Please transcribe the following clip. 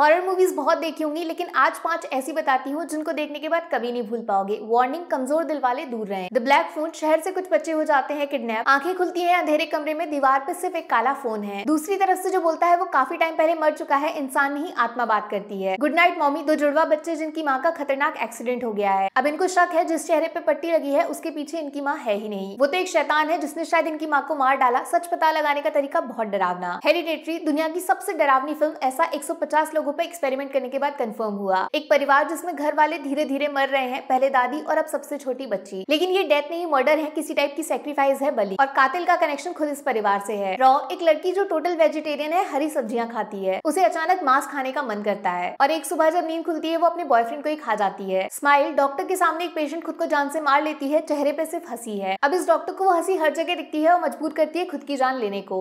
horror movies बहुत देखी होंगी लेकिन आज पांच ऐसी बताती हूँ जिनको देखने के बाद कभी नहीं भूल पाओगे वार्निंग कमजोर दिल वाले दूर रहे द ब्लैक फोन शहर से कुछ बच्चे हो जाते हैं किडनैप आंखें खुलती हैं अंधेरे कमरे में दीवार पर सिर्फ एक काला फोन है दूसरी तरफ से जो बोलता है वो काफी टाइम पहले मर चुका है इंसान नहीं आत्मा बात करती है गुड नाइट मॉमी दो जुड़वा बच्चे जिनकी माँ का खतरनाक एक्सीडेंट हो गया है अब इनको शक है जिस चेहरे पे पट्टी लगी है उसके पीछे इनकी माँ है ही नहीं वो तो एक शैतान है जिसने शायद इनकी माँ को मार डाला सच पता लगाने का तरीका बहुत डरावना हेरिडेटरी दुनिया की सबसे डरावनी फिल्म ऐसा एक लोग लोगों पर एक्सपेरिमेंट करने के बाद कंफर्म हुआ एक परिवार जिसमें घर वाले धीरे धीरे मर रहे हैं पहले दादी और अब सबसे छोटी बच्ची लेकिन ये डेथ नहीं मर्डर है किसी टाइप की सेक्रीफाइस है बलि और कातिल का कनेक्शन खुद इस परिवार से है रॉ एक लड़की जो टोटल वेजिटेरियन है हरी सब्जियां खाती है उसे अचानक मांस खाने का मन करता है और एक सुबह जब नींद खुलती है वो अपने बॉयफ्रेंड को ही खा जाती है स्माइल डॉक्टर के सामने एक पेशेंट खुद को जान से मार लेती है चेहरे पे सिर्फ हंसी है अब इस डॉक्टर को वो हंसी हर जगह दिखती है और मजबूर करती है खुद की जान लेने को